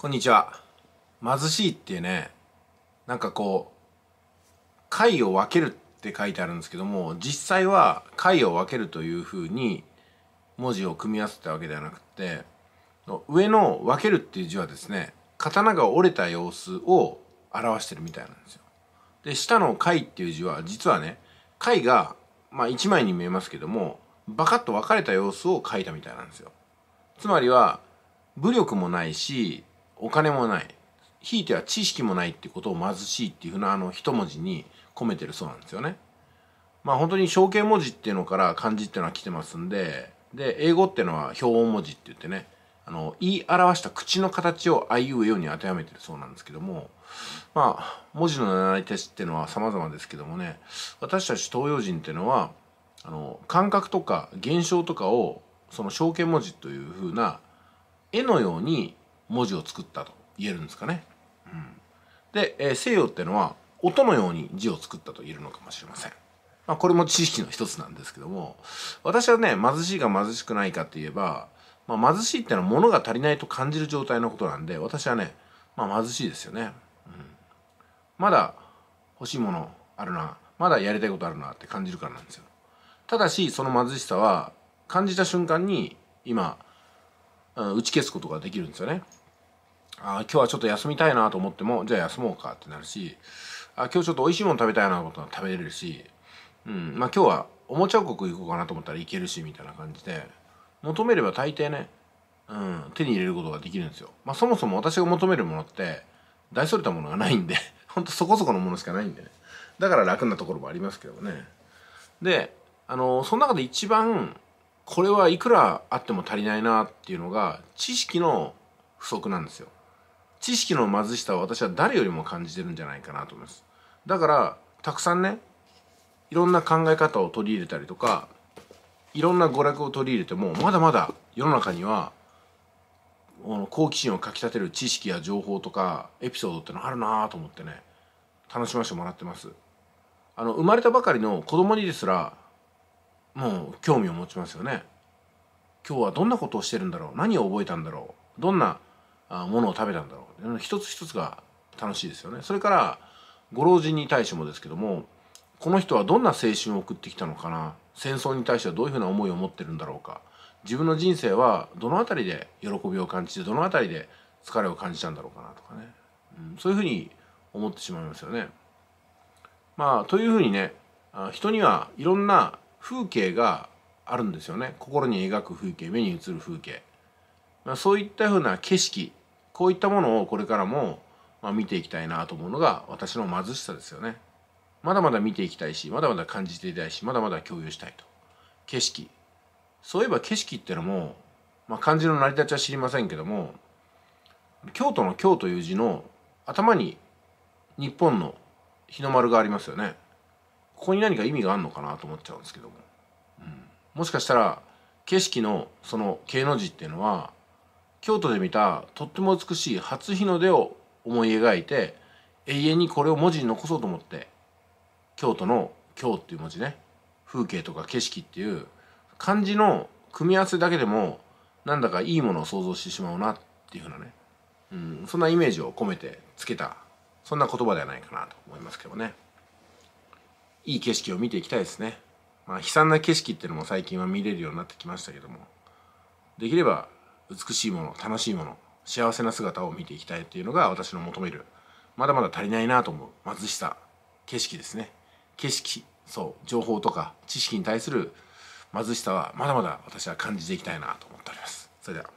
こんにちは。貧しいってね、なんかこう、解を分けるって書いてあるんですけども、実際は解を分けるというふうに文字を組み合わせたわけではなくて、上の分けるっていう字はですね、刀が折れた様子を表してるみたいなんですよ。で、下の解っていう字は、実はね、解が、まあ1枚に見えますけども、バカッと分かれた様子を書いたみたいなんですよ。つまりは、武力もないし、お金もないひいては知識もないってことを貧しいっていうふうなあの一文字に込めてるそうなんですよね。まあ本当に象形文字っていうのから漢字っていうのは来てますんでで英語っていうのは表音文字って言ってねあの言い表した口の形をあいうえおに当てはめてるそうなんですけどもまあ文字の習い手っていうのは様々ですけどもね私たち東洋人っていうのはあの感覚とか現象とかをその象形文字というふうな絵のように文字を作ったと言えるんですかね。うん、で、えー、西洋っていうのは音のように字を作ったと言えるのかもしれません。まあ、これも知識の一つなんですけども私はね貧しいか貧しくないかって言えば、まあ、貧しいってのは物が足りないと感じる状態のことなんで私はね、まあ、貧しいですよね、うん、まだ欲しいものあるなまだやりたいことあるなって感じるからなんですよただしその貧しさは感じた瞬間に今打ち消すことができるんですよね。あ今日はちょっと休みたいなと思ってもじゃあ休もうかってなるしあ今日ちょっと美味しいもの食べたいなことは食べれるし、うんまあ、今日はおもちゃ王国行こうかなと思ったら行けるしみたいな感じで求めれば大抵ね、うん、手に入れることができるんですよ。まあ、そもそも私が求めるものって大それたものがないんでほんとそこそこのものしかないんでねだから楽なところもありますけどね。であのその中で一番これはいくらあっても足りないなっていうのが知識の不足なんですよ知識の貧しさは私は誰よりも感じてるんじゃないかなと思いますだからたくさんねいろんな考え方を取り入れたりとかいろんな娯楽を取り入れてもまだまだ世の中には好奇心をかきたてる知識や情報とかエピソードってのあるなと思ってね楽しませてもらってますあの生まれたばかりの子供にですらもう興味を持ちますよね今日はどんなことをしてるんだろう何を覚えたんだろうどんなものを食べたんだろう一つ一つが楽しいですよねそれからご老人に対してもですけどもこの人はどんな青春を送ってきたのかな戦争に対してはどういうふうな思いを持ってるんだろうか自分の人生はどの辺りで喜びを感じてどの辺りで疲れを感じたんだろうかなとかね、うん、そういうふうに思ってしまいますよね。まあというふうにね人にはいろんな風景があるんですよね心に描く風景目に映る風景そういったふうな景色こういったものをこれからも見ていきたいなと思うのが私の貧しさですよねまだまだ見ていきたいしまだまだ感じていたいしまだまだ共有したいと景色そういえば景色ってのも、まあ、漢字の成り立ちは知りませんけども京都の京という字の頭に日本の日の丸がありますよねここに何か意味があるのかなと思っちゃうんですけども、うん、もしかしたら景色のその慶の字っていうのは京都で見たとっても美しい初日の出を思い描いて永遠にこれを文字に残そうと思って京都の「京」っていう文字ね風景とか景色っていう漢字の組み合わせだけでもなんだかいいものを想像してしまうなっていうふうなね、うん、そんなイメージを込めてつけたそんな言葉ではないかなと思いますけどね。いい景色を見ていきたいですね。まあ、悲惨な景色っていうのも最近は見れるようになってきましたけどもできれば美しいもの楽しいもの幸せな姿を見ていきたいっていうのが私の求めるまだまだ足りないなと思う貧しさ景色ですね景色そう情報とか知識に対する貧しさはまだまだ私は感じていきたいなと思っておりますそれでは